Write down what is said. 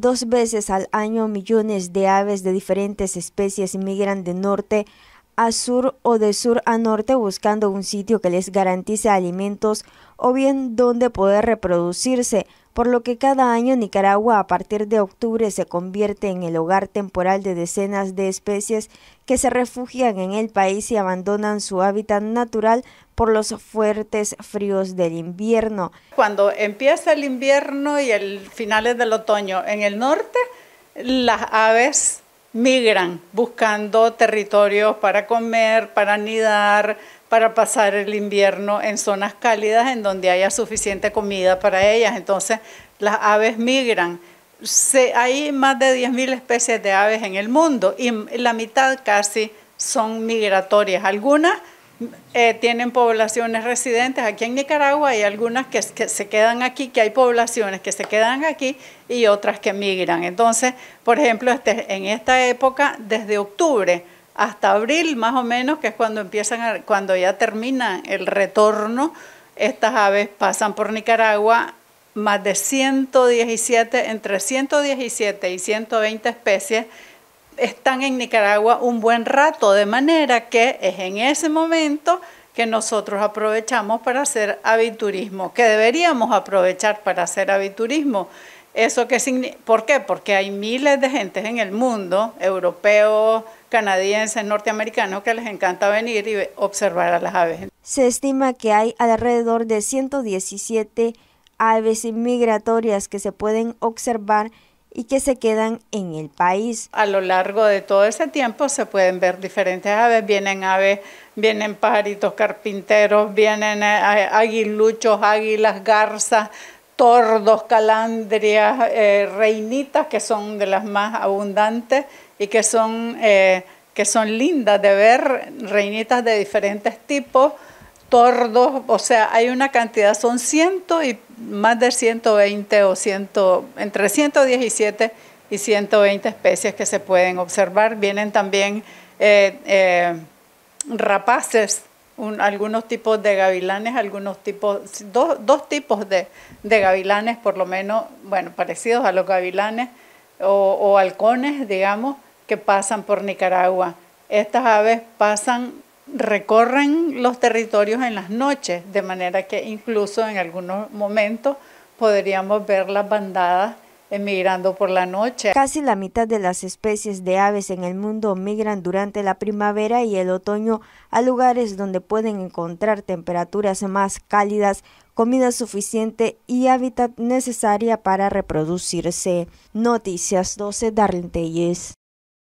Dos veces al año millones de aves de diferentes especies migran de norte a sur o de sur a norte buscando un sitio que les garantice alimentos o bien donde poder reproducirse por lo que cada año Nicaragua a partir de octubre se convierte en el hogar temporal de decenas de especies que se refugian en el país y abandonan su hábitat natural por los fuertes fríos del invierno. Cuando empieza el invierno y el finales del otoño en el norte, las aves migran buscando territorios para comer, para nidar, para pasar el invierno en zonas cálidas en donde haya suficiente comida para ellas. Entonces las aves migran. hay más de 10.000 especies de aves en el mundo y la mitad casi son migratorias. Algunas eh, tienen poblaciones residentes aquí en Nicaragua, hay algunas que, se quedan aquí, que hay poblaciones que se quedan aquí y otras que migran. Entonces, por ejemplo, este, en esta época, desde octubre, hasta abril más o menos, que es cuando empiezan, cuando ya termina el retorno, estas aves pasan por Nicaragua más de 117, entre 117 y 120 especies están en Nicaragua un buen rato, de manera que es en ese momento que nosotros aprovechamos para hacer aviturismo, que deberíamos aprovechar para hacer aviturismo. Eso que ¿Por qué? Porque hay miles de gentes en el mundo, europeos, canadienses, norteamericanos que les encanta venir y observar a las aves. Se estima que hay alrededor de 117 aves migratorias que se pueden observar y que se quedan en el país. A lo largo de todo ese tiempo se pueden ver diferentes aves, vienen aves, vienen pajaritos carpinteros, vienen eh, aguiluchos, águilas, garzas, tordos, calandrias, eh, reinitas, que son de las más abundantes y que son, eh, que son lindas de ver, reinitas de diferentes tipos, tordos, o sea, hay una cantidad, son ciento y más de 120 o ciento entre 117 y 120 especies que se pueden observar. Vienen también eh, rapaces algunos tipos de gavilanes, algunos tipos, dos, tipos de, gavilanes, por lo menos, bueno, parecidos a los gavilanes o, o halcones, digamos, que pasan por Nicaragua. Estas aves pasan recorren los territorios en las noches, de manera que incluso en algunos momentos podríamos ver las bandadas emigrando por la noche. Casi la mitad de las especies de aves en el mundo migran durante la primavera y el otoño a lugares donde pueden encontrar temperaturas más cálidas, comida suficiente y hábitat necesaria para reproducirse. Noticias 12 Darlene